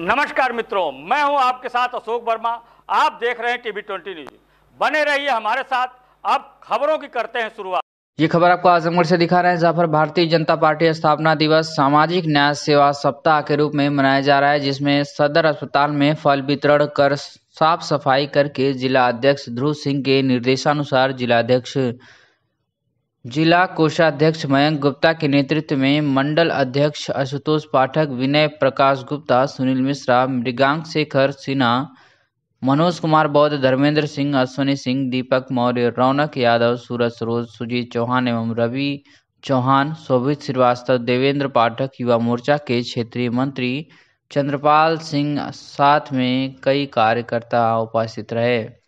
नमस्कार मित्रों मैं हूं आपके साथ अशोक वर्मा आप देख रहे हैं टीवी ट्वेंटी न्यूज बने रहिए हमारे साथ अब खबरों की करते हैं शुरुआत ये खबर आपको आजमगढ़ से दिखा रहे हैं जहाँ पर भारतीय जनता पार्टी स्थापना दिवस सामाजिक न्याय सेवा सप्ताह के रूप में मनाया जा रहा है जिसमें सदर अस्पताल में फल वितरण कर साफ सफाई करके जिला अध्यक्ष ध्रुव सिंह के निर्देशानुसार जिलाध्यक्ष जिला कोषाध्यक्ष मयंक गुप्ता के नेतृत्व में मंडल अध्यक्ष आशुतोष पाठक विनय प्रकाश गुप्ता सुनील मिश्रा मृगांक शेखर सिन्हा मनोज कुमार बौद्ध धर्मेंद्र सिंह अश्वनी सिंह दीपक मौर्य रौनक यादव सूरज सरोज सुजीत चौहान एवं रवि चौहान शोभित श्रीवास्तव देवेंद्र पाठक युवा मोर्चा के क्षेत्रीय मंत्री चंद्रपाल सिंह साथ में कई कार्यकर्ता उपस्थित रहे